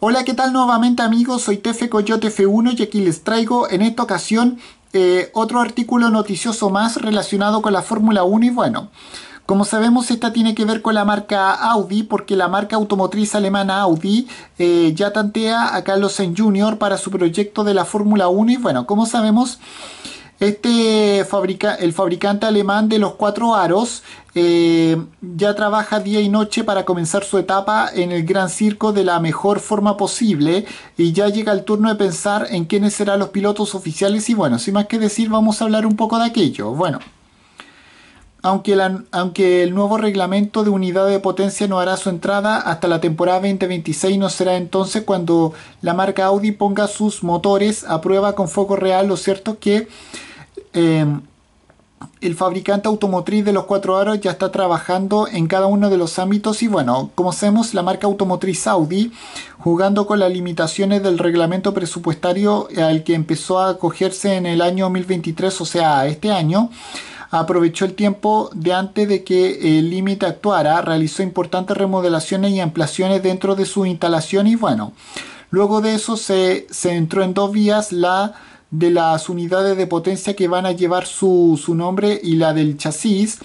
Hola, ¿qué tal nuevamente amigos? Soy Tefe Coyote F1 y aquí les traigo en esta ocasión eh, otro artículo noticioso más relacionado con la Fórmula 1 y bueno, como sabemos esta tiene que ver con la marca Audi porque la marca automotriz alemana Audi eh, ya tantea a Carlos Sainz Jr. para su proyecto de la Fórmula 1 y bueno, como sabemos... Este fabrica, el fabricante alemán de los cuatro aros eh, ya trabaja día y noche para comenzar su etapa en el Gran Circo de la mejor forma posible y ya llega el turno de pensar en quiénes serán los pilotos oficiales y bueno, sin más que decir vamos a hablar un poco de aquello. Bueno, aunque, aunque, el nuevo reglamento de unidad de potencia no hará su entrada hasta la temporada 2026, no será entonces cuando la marca Audi ponga sus motores a prueba con foco real. Lo cierto es que Em, el fabricante automotriz de los cuatro aros ya está trabajando en cada uno de los ámbitos y bueno, como sabemos la marca automotriz Audi, jugando con las limitaciones del reglamento presupuestario al que empezó a acogerse en el año 2023, o sea, este año, aprovechó el tiempo de antes de que el límite actuara, realizó importantes remodelaciones y ampliaciones dentro de su instalación y bueno, luego de eso se, se entró en dos vías la de las unidades de potencia que van a llevar su, nombre y la del chasis,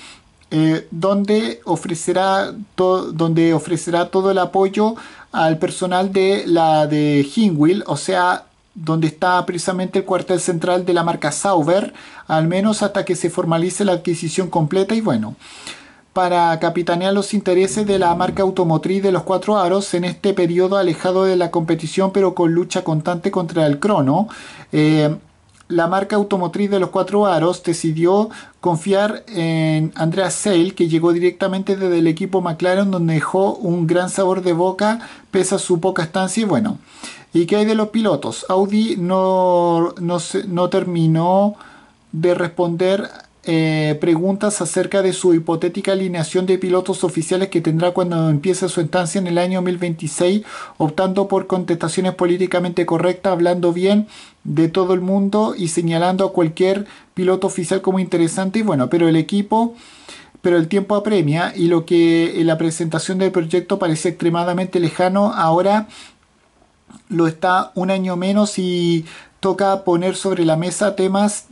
eh, donde, ofrecerá donde ofrecerá todo el apoyo al personal de la de Hingwil o sea, donde está precisamente el cuartel central de la marca Sauber, al menos hasta que se formalice la adquisición completa y bueno para capitanear los intereses de la marca automotriz de los cuatro aros en este periodo alejado de la competición pero con lucha constante contra el crono. Eh, la marca automotriz de los cuatro aros decidió confiar en Andrea Sale que llegó directamente desde el equipo McLaren, donde dejó un gran sabor de boca, pese a su poca estancia. Y bueno, ¿y qué hay de los pilotos? Audi no, no, no terminó de responder eh, preguntas acerca de su hipotética alineación de pilotos oficiales que tendrá cuando empiece su estancia en el año 2026, optando por contestaciones políticamente correctas, hablando bien de todo el mundo y señalando a cualquier piloto oficial como interesante. Y bueno, pero el equipo pero el tiempo apremia y lo que en eh, la presentación del proyecto parecía extremadamente lejano, ahora lo está un año menos y toca poner sobre la mesa temas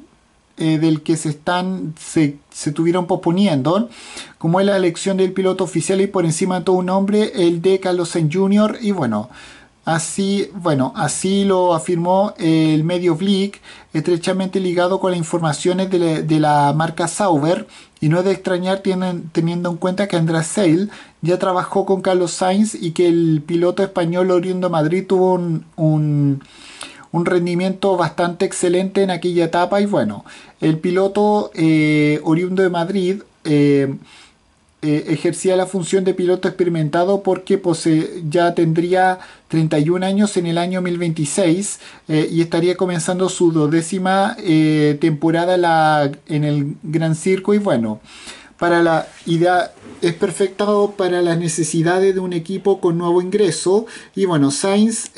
eh, del que se están se, tuvieron posponiendo, como es la elección del piloto oficial y por encima de todo un nombre, el de Carlos Sainz Jr. y bueno, Así, bueno, así lo afirmó el medio Blick, estrechamente ligado con las informaciones de la, marca Sauber, y no es de extrañar tienen, teniendo en cuenta que Andrés Sale ya trabajó con Carlos Sainz y que el piloto español oriundo Madrid tuvo un un rendimiento bastante excelente en aquella etapa y bueno, el piloto eh, oriundo de Madrid eh, eh, ejercía la función de piloto experimentado porque pues, ya tendría 31 años en el año 2026 y estaría comenzando su dodécima temporada la, en el Gran Circo y bueno, para la idea es perfecto para las necesidades de un equipo con nuevo ingreso y bueno Sainz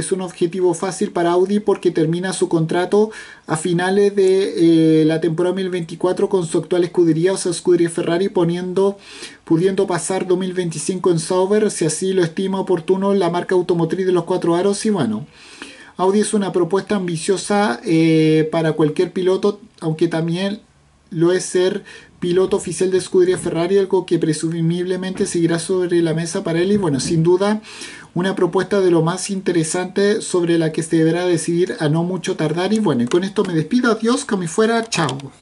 es un objetivo fácil para Audi porque termina su contrato a finales de eh, la temporada 2024 con su actual escudería, o sea, escudería Ferrari, poniendo, pudiendo pasar 2025 en Sauber, si así lo estima oportuno la marca automotriz de los cuatro aros. Y bueno, Audi es una propuesta ambiciosa eh, para cualquier piloto, aunque también lo es ser piloto oficial de escudería Ferrari, algo que presumiblemente seguirá sobre la mesa para él. Y bueno, sin duda, una propuesta de lo más interesante sobre la que se deberá decidir a no mucho tardar. Y bueno, con esto me despido, adiós, como fuera, chao.